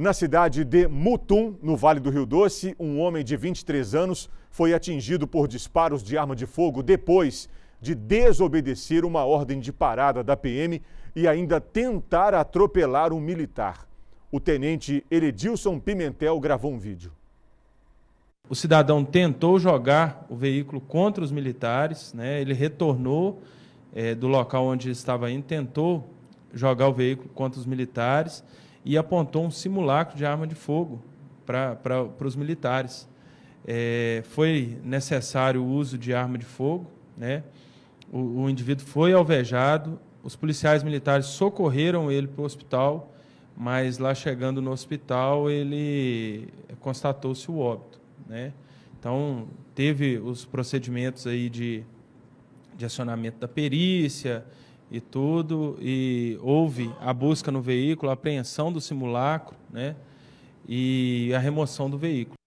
Na cidade de Mutum, no Vale do Rio Doce, um homem de 23 anos foi atingido por disparos de arma de fogo depois de desobedecer uma ordem de parada da PM e ainda tentar atropelar um militar. O tenente Eredilson Pimentel gravou um vídeo. O cidadão tentou jogar o veículo contra os militares, né? ele retornou é, do local onde estava indo, tentou jogar o veículo contra os militares e apontou um simulacro de arma de fogo para os militares. É, foi necessário o uso de arma de fogo, né? O, o, indivíduo foi alvejado, os policiais militares socorreram ele para o hospital, mas lá chegando no hospital ele constatou-se o óbito, né? Então teve os procedimentos aí de, de acionamento da perícia, e tudo, e houve a busca no veículo, a apreensão do simulacro, né? E a remoção do veículo.